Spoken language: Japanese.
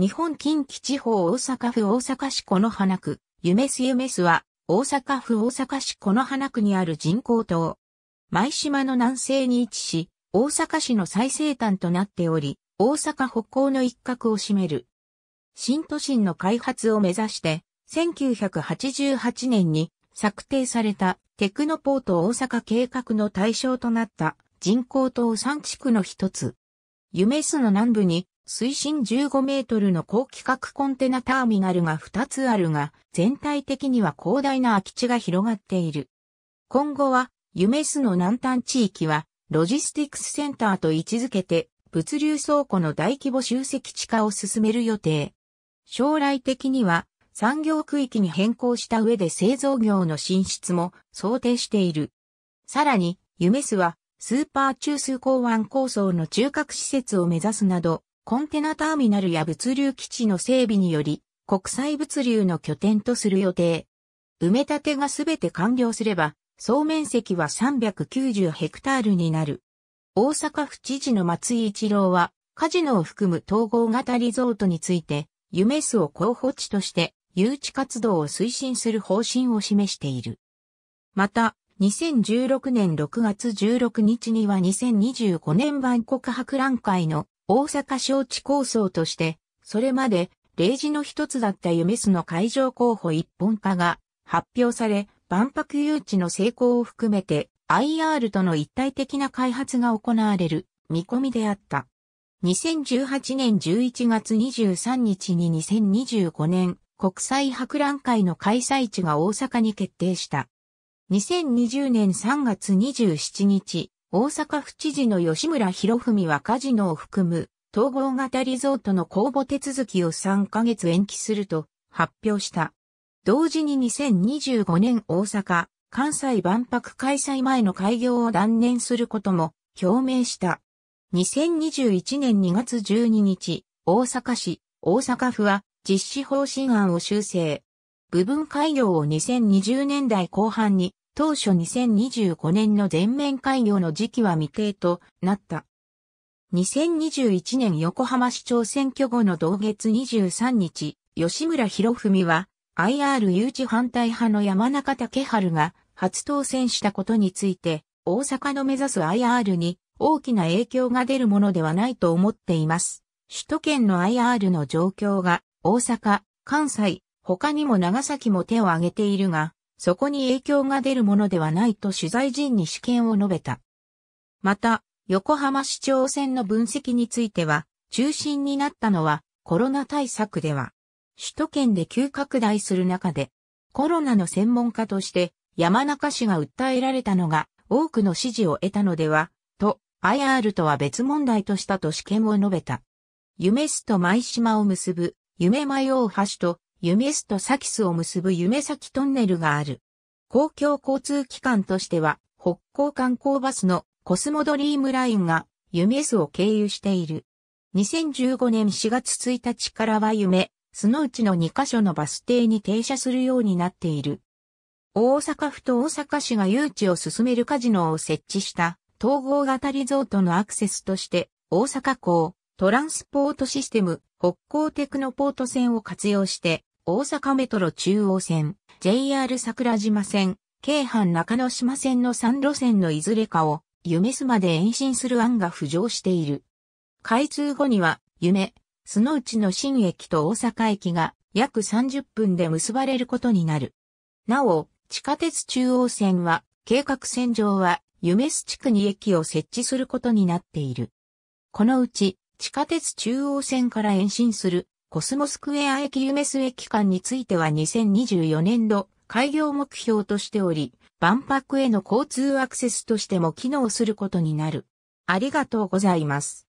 日本近畿地方大阪府大阪市この花区、夢す夢すは、大阪府大阪市この花区にある人工島。舞島の南西に位置し、大阪市の最西端となっており、大阪北港の一角を占める。新都心の開発を目指して、1988年に策定されたテクノポート大阪計画の対象となった人工島3地区の一つ。夢すの南部に水深15メートルの高規格コンテナターミナルが2つあるが、全体的には広大な空き地が広がっている。今後は、夢スの南端地域は、ロジスティックスセンターと位置づけて、物流倉庫の大規模集積地化を進める予定。将来的には、産業区域に変更した上で製造業の進出も想定している。さらに、夢スは、スーパー中枢港湾構想の中核施設を目指すなど、コンテナターミナルや物流基地の整備により、国際物流の拠点とする予定。埋め立てがすべて完了すれば、総面積は390ヘクタールになる。大阪府知事の松井一郎は、カジノを含む統合型リゾートについて、夢スを候補地として、誘致活動を推進する方針を示している。また、2016年6月16日には2025年万国博覧会の大阪招致構想として、それまで例示の一つだった夢スの会場候補一本化が発表され、万博誘致の成功を含めて IR との一体的な開発が行われる見込みであった。2018年11月23日に2025年国際博覧会の開催地が大阪に決定した。2020年3月27日、大阪府知事の吉村博文はカジノを含む統合型リゾートの公募手続きを3ヶ月延期すると発表した。同時に2025年大阪、関西万博開催前の開業を断念することも表明した。2021年2月12日、大阪市、大阪府は実施方針案を修正。部分開業を2020年代後半に当初2025年の全面開業の時期は未定となった。2021年横浜市長選挙後の同月23日、吉村博文は IR 誘致反対派の山中竹春が初当選したことについて、大阪の目指す IR に大きな影響が出るものではないと思っています。首都圏の IR の状況が大阪、関西、他にも長崎も手を挙げているが、そこに影響が出るものではないと取材陣に試験を述べた。また、横浜市長選の分析については、中心になったのはコロナ対策では、首都圏で急拡大する中で、コロナの専門家として山中氏が訴えられたのが多くの支持を得たのでは、と、IR とは別問題としたと試験を述べた。夢すと舞島を結ぶ夢舞大橋と夢スとサキスを結ぶ夢先トンネルがある。公共交通機関としては、北港観光バスのコスモドリームラインが夢スを経由している。2015年4月1日からは夢、そのうちの2カ所のバス停に停車するようになっている。大阪府と大阪市が誘致を進めるカジノを設置した統合型リゾートのアクセスとして大阪港トランスポートシステム北港テクノポート線を活用して大阪メトロ中央線、JR 桜島線、京阪中之島線の3路線のいずれかを、夢すまで延伸する案が浮上している。開通後には、夢、そのうちの新駅と大阪駅が約30分で結ばれることになる。なお、地下鉄中央線は、計画線上は、夢す地区に駅を設置することになっている。このうち、地下鉄中央線から延伸するコスモスクエア駅ユメス駅間については2024年度開業目標としており、万博への交通アクセスとしても機能することになる。ありがとうございます。